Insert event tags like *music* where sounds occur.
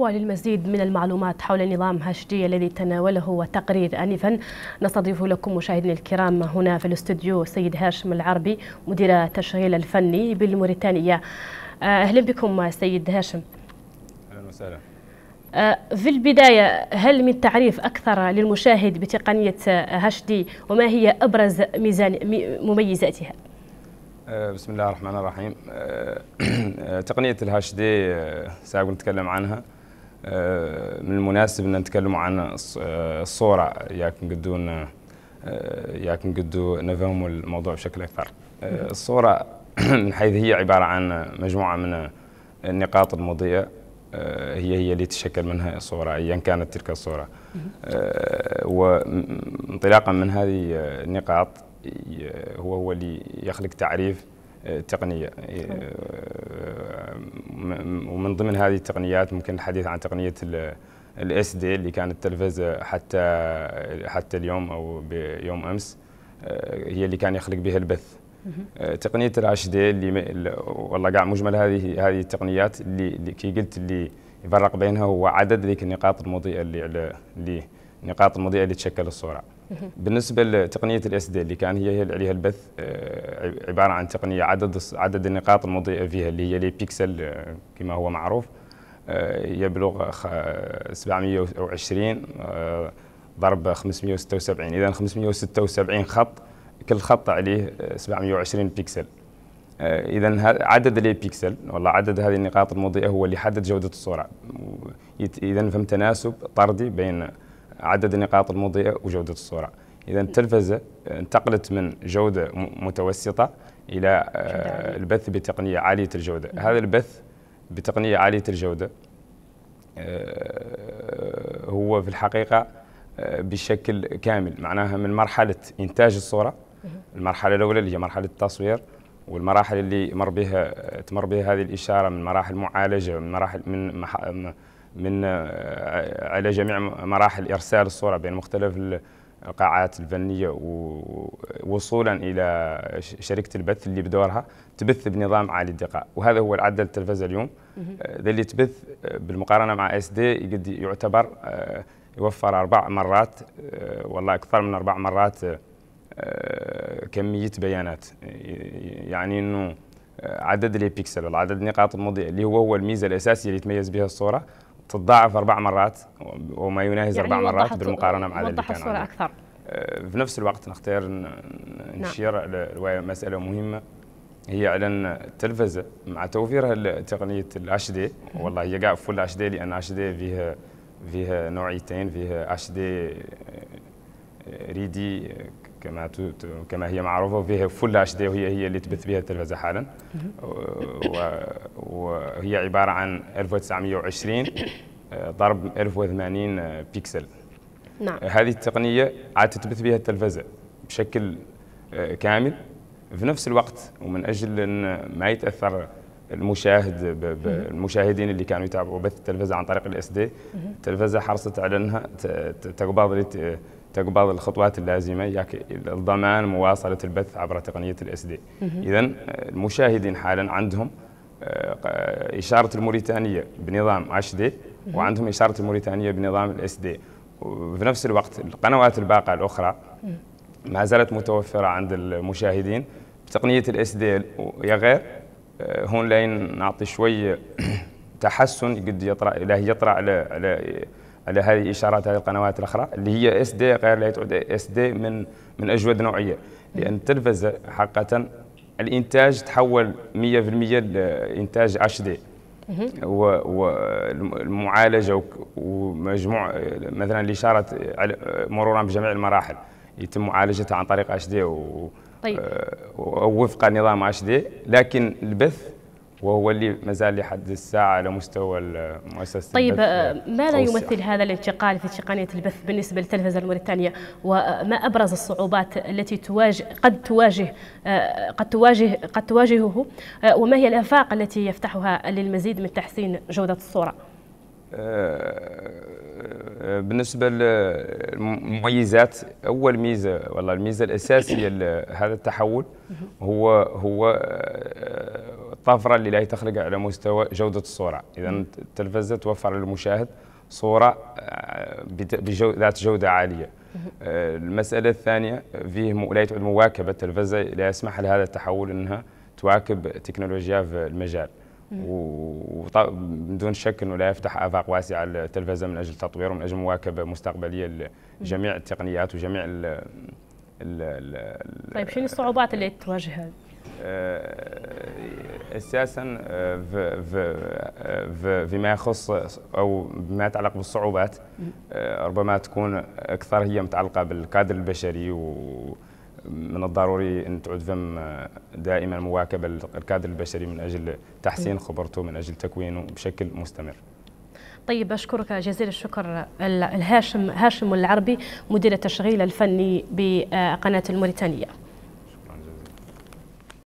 وللمزيد من المعلومات حول نظام هاشدي الذي تناوله وتقرير آنفا نستضيف لكم مشاهدينا الكرام هنا في الاستوديو السيد هاشم العربي مدير التشغيل الفني بالموريتانية آه، أهلا بكم سيد هاشم أهلا وسهلا آه، في البداية هل من تعريف أكثر للمشاهد بتقنية هاشدي وما هي أبرز ميزان مميزاتها؟ آه، بسم الله الرحمن الرحيم *clears throat* تقنية الهاشدي سأقول نتكلم عنها آه، من المناسب ان نتكلم عن آه، الصوره ياك نقدو آه، ياك نقدو نفهموا الموضوع بشكل اكثر الصوره *clears throat* من حيث هي عباره عن مجموعه من النقاط المضيئه هي هي اللي تشكل منها الصورة أيا كانت تلك الصورة وانطلاقا من هذه النقاط هو هو اللي يخلق تعريف تقنية ومن ضمن هذه التقنيات ممكن الحديث عن تقنيه الاس دي اللي كانت تلفز حتى حتى اليوم او بيوم امس آه، هي اللي كان يخلق بها البث آه، تقنيه الاتش دي اللي والله قاعد مجمل هذه هذه التقنيات اللي كي قلت اللي يفرق بينها هو عدد ذيك النقاط المضيئه اللي على اللي النقاط المضيئه اللي تشكل الصوره بالنسبه لتقنيه الاس دي اللي كان هي عليها البث آه، عباره عن تقنيه عدد عدد النقاط المضيئه فيها اللي هي لي بيكسل آه، كما هو معروف آه، يبلغ 720 ضرب 576 اذا 576 خط كل خط عليه 720 بيكسل آه، اذا عدد البيكسل ولا عدد هذه النقاط المضيئه هو اللي يحدد جوده الصوره اذا فم تناسب طردي بين عدد النقاط المضيئه وجوده الصوره اذا التلفزه انتقلت من جوده متوسطه الى آه، البث بتقنيه عاليه الجوده هذا البث بتقنيه عاليه الجوده آه، هو في الحقيقه بشكل كامل معناها من مرحله انتاج الصوره المرحله الاولى اللي هي مرحله التصوير والمراحل اللي مر بها تمر بها هذه الاشاره من مراحل معالجه من مراحل من من آه، على جميع مراحل ارسال الصوره بين مختلف القاعات الفنيه ووصولا الى شركه البث اللي بدورها تبث بنظام عالي الدقه وهذا هو العدل التلفزه اليوم آه، ذا اللي تبث آه، بالمقارنه مع اس دي قد يعتبر يوفر اربع مرات والله اكثر من اربع مرات كميه بيانات يعني انه آه، عدد لي بيكسل ولا عدد نقاط المضيئه اللي هو هو الميزه الاساسيه اللي تميز بها الصوره تتضاعف اربع مرات وما يناهز يعني اربع مرات بالمقارنه مع اللي كان الصوره اكثر آه، في نفس الوقت نختار نعم. نشير على مساله مهمه هي على التلفزه مع توفيرها لتقنيه الاش دي والله هي كاع فول اتش دي لان اتش دي فيها فيها نوعيتين فيها اتش دي ريدي كما كما هي معروفه فيها فل اتش دي وهي هي اللي تبث بها التلفزه حالا وهي عباره عن 1920 آه، ضرب 1080 بيكسل نعم هذه التقنيه عاد تبث بها التلفزه بشكل آه، كامل في نفس الوقت ومن اجل ان ما يتاثر المشاهد المشاهدين اللي كانوا يتابعوا بث التلفزه عن طريق الاس دي التلفزه حرصت على انها تقبض تقبض الخطوات اللازمه ياك يعني الضمان مواصله البث عبر تقنيه الاس دي اذا المشاهدين حالا عندهم آه، اشاره الموريتانيه بنظام اتش دي وعندهم اشاره الموريتانيه بنظام الاس دي وفي نفس الوقت القنوات الباقه الاخرى ما زالت متوفره عند المشاهدين بتقنيه الاس دي يا غير آه، هون لين نعطي شوي تحسن قد يطرأ لا يطرأ على على على هذه الاشارات هذه القنوات الأخرى اللي هي اس دي غير لا تعد اس دي من من أجود نوعية لأن التلفزة حقيقة الإنتاج تحول 100% لإنتاج اتش دي والمعالجه ومجموع مثلا الاشاره مرورا بجميع المراحل يتم معالجتها عن طريق اتش دي طيب آه، وفق نظام اتش دي لكن البث وهو اللي ما زال لحد الساعة على مستوى المؤسسة طيب آه، ما لا يمثل هذا الانتقال في تقنية البث بالنسبة للتلفزة الموريتانية وما أبرز الصعوبات التي تواجه قد تواجه آه، قد تواجه قد تواجهه وما هي الآفاق التي يفتحها للمزيد من تحسين جودة الصورة؟ بالنسبه للمميزات اول ميزه والله الميزه الاساسيه *coughs* لهذا التحول هو هو الطفره آه، اللي لا تخلق على مستوى جوده الصوره اذا التلفزه توفر للمشاهد صوره آه، بجو ذات جوده عاليه آه، المساله الثانيه فيه لا مواكبه التلفزه لا يسمح لهذا التحول انها تواكب تكنولوجيا في المجال وبدون شك انه لا يفتح افاق واسعه للتلفزه من اجل تطوير ومن اجل مواكبه مستقبليه لجميع التقنيات وجميع ال ال ال طيب شنو الصعوبات اللي تواجهها؟ آه، اساسا في آه، في آه، فيما يخص او بما يتعلق بالصعوبات ربما تكون اكثر هي متعلقه بالكادر البشري و من الضروري أن تعود فم آه، دائما مواكبة الكادر البشري من أجل تحسين خبرته من أجل تكوينه بشكل مستمر طيب أشكرك جزيل الشكر الهاشم هاشم العربي مدير التشغيل الفني بقناة الموريتانية